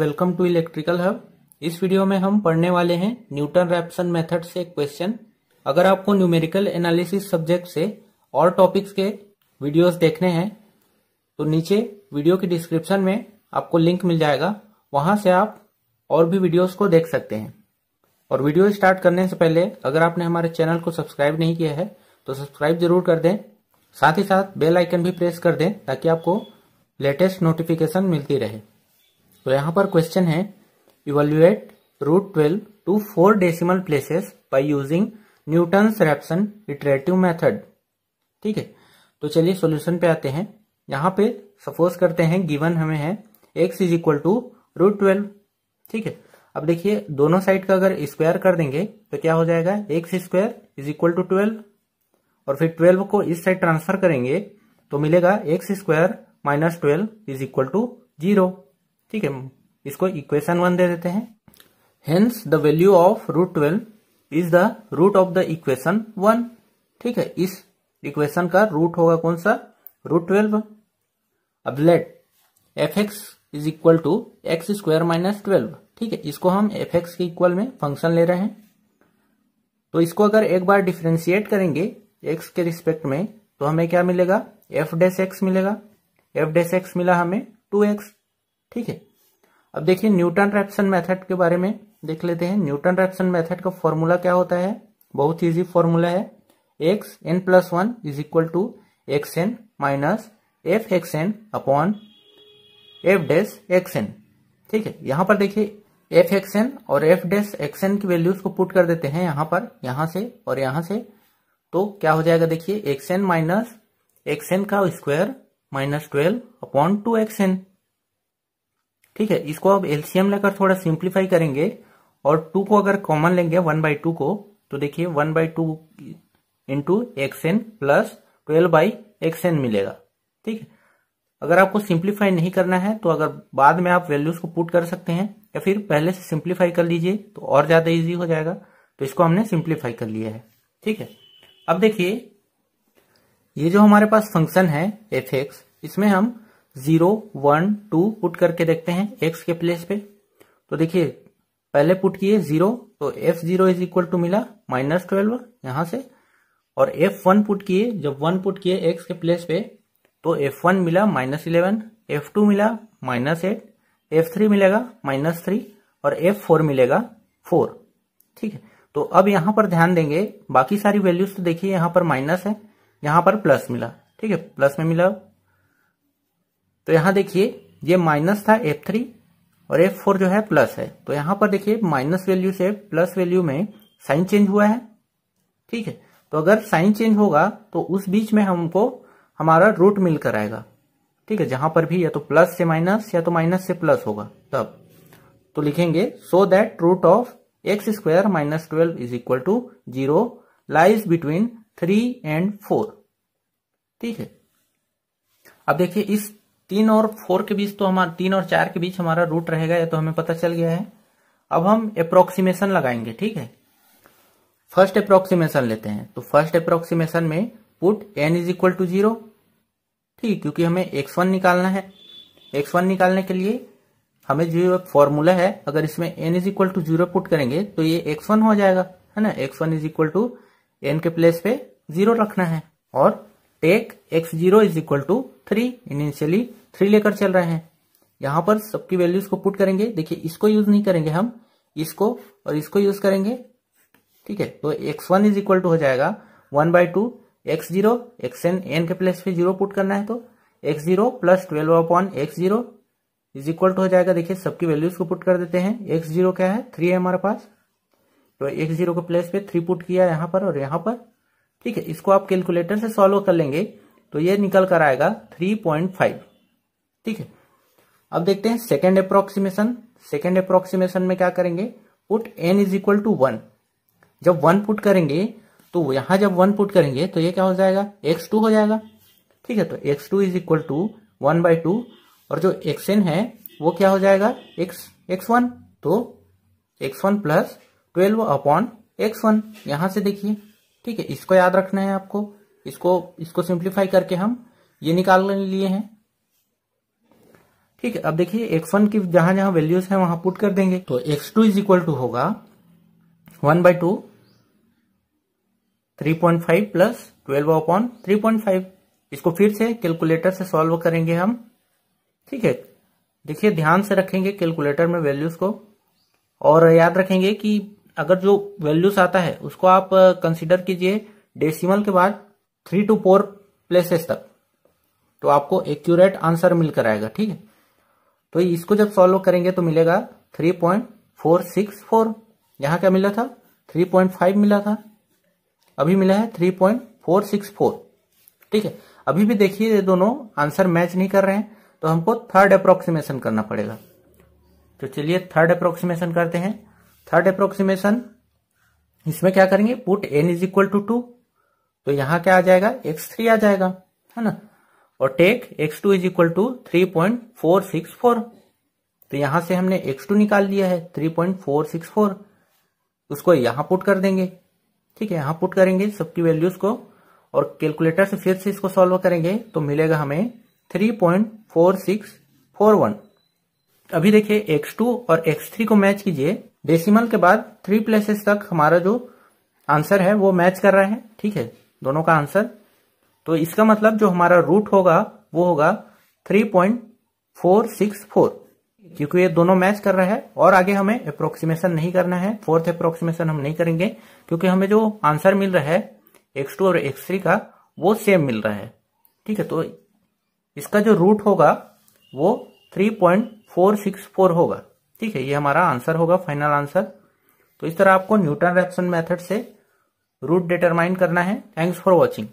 welcome to electrical hub इस video में हम पढ़ने वाले हैं न्यूटन रैप्सन मेथड से एक क्वेश्चन अगर आपको न्यूमेरिकल एनालिसिस सब्जेक्ट से और टॉपिक्स के वीडियोस देखने हैं तो नीचे वीडियो के डिस्क्रिप्शन में आपको लिंक मिल जाएगा वहां से आप और भी वीडियोस को देख सकते हैं और वीडियो स्टार्ट करने से पहले अगर आपने हमारे चैनल को सब्सक्राइब नहीं किया है तो सब्सक्राइब जरूर कर दें साथ ही साथ बेल आइकन भी प्रेस कर दें ताकि आपको लेटेस्ट नोटिफिकेशन मिलती रहे तो यहां पर क्वेश्चन है evaluate root twelve to four decimal places by using Newton Raphson iterative method ठीक है तो चलिए सॉल्यूशन पे आते हैं यहां पे सपोज करते हैं गिवन हमें है X is equal to root twelve ठीक है अब देखिए दोनों साइड का अगर स्क्वायर कर देंगे तो क्या हो जाएगा X square is equal to twelve और फिर ट्वेल्व को इस साइड ट्रांसफर करेंगे तो मिलेगा X square minus twelve is equal to zero ठीक है इसको इक्वेशन वन दे देते हैं hence the value of root twelve is the root of the equation one ठीक है इस इक्वेशन का रूट होगा कौन सा रूट ट्वेल्व अब let F X is equal to X square minus twelve ठीक है इसको हम एफ एक्स के इक्वल में फंक्शन ले रहे हैं तो इसको अगर एक बार डिफ्रेंशिएट करेंगे एक्स के रिस्पेक्ट में तो हमें क्या मिलेगा एफ डेस एक्स मिलेगा एफ डेस एक्स मिला हमें टू एक्स ठीक है अब देखिए न्यूटन रैप्सन मेथड के बारे में देख लेते हैं न्यूटन रैप्सन मेथड का फॉर्मूला क्या होता है बहुत इजी फॉर्मूला है X N plus one is equal to X N minus F X N upon F dash X N ठीक है यहां पर देखिए एफ एक्स एन और एफ डेस एक्स एन की वैल्यूज को पुट कर देते हैं यहां पर यहां से और यहां से तो क्या हो जाएगा देखिए X N minus X N का square minus twelve upon two X N ठीक है इसको अब एलसीएम लेकर थोड़ा सिंप्लीफाई करेंगे और टू को अगर कॉमन लेंगे वन बाई टू को तो देखिए one by two into X N plus twelve by X N मिलेगा ठीक है अगर आपको सिंप्लीफाई नहीं करना है तो अगर बाद में आप वैल्यूज को पुट कर सकते हैं या फिर पहले से सिंप्लीफाई कर लीजिए तो और ज्यादा इजी हो जाएगा तो इसको हमने सिंप्लीफाई कर लिया है ठीक है अब देखिए ये जो हमारे पास फंक्शन है एफ एक्स इसमें हम जीरो वन टू पुट करके देखते हैं एक्स के प्लेस पे तो देखिए पहले पुट किए जीरो तो F zero is equal to मिला माइनस ट्वेल्व यहां से और एफ वन पुट किए जब वन पुट किए एक्स के प्लेस पे तो एफ वन मिला माइनस इलेवन एफ टू मिला माइनस एट एफ थ्री मिलेगा माइनस थ्री और एफ फोर मिलेगा फोर ठीक है तो अब यहां पर ध्यान देंगे बाकी सारी वैल्यूज तो देखिए यहां पर माइनस है यहां पर प्लस मिला ठीक है प्लस में मिला तो यहां देखिए ये माइनस था एफ थ्री और एफ फोर जो है प्लस है तो यहां पर देखिए माइनस वैल्यू से प्लस वैल्यू में साइन चेंज हुआ है ठीक है तो अगर साइन चेंज होगा तो उस बीच में हमको हमारा रूट मिलकर आएगा ठीक है जहां पर भी या तो प्लस से माइनस या तो माइनस से प्लस होगा तब तो लिखेंगे so that root of X square minus twelve is equal to zero lies between three and four ठीक है अब देखिए इस तीन और फोर के बीच तो हमारा तीन और चार के बीच हमारा रूट रहेगा ये तो हमें पता चल गया है अब हम अप्रोक्सीमेशन लगाएंगे ठीक है फर्स्ट अप्रोक्सीमेशन लेते हैं तो फर्स्ट अप्रोक्सीमेशन में put n is equal to zero ठीक क्योंकि हमें एक्स वन निकालना है एक्स वन निकालने के लिए हमें जो फॉर्मूला है अगर इसमें n is equal to zero put करेंगे तो ये एक्स वन हो जाएगा है ना x one is equal to n के प्लेस पे जीरो रखना है और take x zero is equal to three initially three लेकर चल रहे हैं यहां पर सबकी वैल्यूज को पुट करेंगे देखिए इसको यूज नहीं करेंगे हम इसको और इसको यूज करेंगे ठीक है तो x one is equal to हो जाएगा one by two x zero x n n के प्लेस पे जीरो पुट करना है तो x zero plus twelve upon x zero is equal to हो जाएगा देखिए सबकी वैल्यूज को पुट कर देते हैं एक्स जीरो क्या है थ्री है हमारे पास तो एक्स जीरो के प्लेस पे थ्री पुट किया यहां पर और यहाँ पर ठीक है इसको आप कैलकुलेटर से सॉल्व कर लेंगे तो ये निकल कर आएगा थ्री पॉइंट फाइव ठीक है अब देखते हैं सेकेंड अप्रोक्सीमेशन सेकेंड अप्रोक्सीमेशन में क्या करेंगे put n is equal to one जब वन पुट करेंगे तो यहां जब वन पुट करेंगे तो ये क्या हो जाएगा एक्स टू हो जाएगा ठीक है तो x two is equal to one by two और जो एक्स एन है वो क्या हो जाएगा एक्स एक्स वन तो x one plus twelve upon x one यहां से देखिए ठीक है इसको याद रखना है आपको इसको इसको सिंप्लीफाई करके हम ये निकाल लिए हैं ठीक है अब देखिए एक्स वन की जहां जहां वैल्यूज है वहां पुट कर देंगे तो x two is equal to होगा one by two three point five plus twelve upon three point five इसको फिर से कैलकुलेटर से सॉल्व करेंगे हम ठीक है देखिए ध्यान से रखेंगे कैलकुलेटर में वैल्यूज को और याद रखेंगे कि अगर जो वैल्यूज आता है उसको आप कंसिडर कीजिए डेसिमल के बाद थ्री टू फोर प्लेसेस तक तो आपको एक्यूरेट आंसर मिलकर आएगा ठीक है तो इसको जब सॉल्व करेंगे तो मिलेगा three point four six four यहां क्या मिला था थ्री पॉइंट फाइव मिला था अभी मिला है three point four six four ठीक है अभी भी देखिए ये दोनों आंसर मैच नहीं कर रहे हैं तो हमको थर्ड अप्रोक्सीमेशन करना पड़ेगा तो चलिए थर्ड अप्रोक्सीमेशन करते हैं थर्ड अप्रोक्सीमेशन इसमें क्या करेंगे put n is equal to two तो यहां क्या आ जाएगा एक्स थ्री आ जाएगा है ना और take x two is equal to three point four six four तो यहां से हमने एक्स टू निकाल लिया है three point four six four उसको यहां पुट कर देंगे ठीक है यहां पुट करेंगे सबकी वैल्यूज को और कैलकुलेटर से फिर से इसको सॉल्व करेंगे तो मिलेगा हमें three point four six four one अभी देखिए एक्स टू और एक्स थ्री को मैच कीजिए डेसिमल के बाद थ्री प्लेसेस तक हमारा जो आंसर है वो मैच कर रहा है ठीक है दोनों का आंसर तो इसका मतलब जो हमारा रूट होगा वो होगा three point four six four क्योंकि ये दोनों मैच कर रहा है और आगे हमें अप्रोक्सीमेशन नहीं करना है फोर्थ अप्रोक्सीमेशन हम नहीं करेंगे क्योंकि हमें जो आंसर मिल रहा है एक्स टू और एक्स थ्री का वो सेम मिल रहा है ठीक है तो इसका जो रूट होगा वो three point four six four होगा ठीक है ये हमारा आंसर होगा फाइनल आंसर तो इस तरह आपको न्यूटन रेप्सन मेथड से रूट डिटरमाइन करना है थैंक्स फॉर वॉचिंग